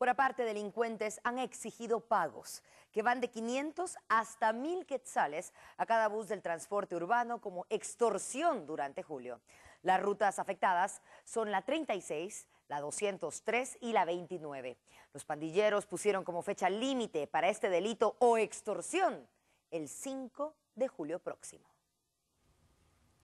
Por aparte, delincuentes han exigido pagos que van de 500 hasta 1.000 quetzales a cada bus del transporte urbano como extorsión durante julio. Las rutas afectadas son la 36, la 203 y la 29. Los pandilleros pusieron como fecha límite para este delito o extorsión el 5 de julio próximo.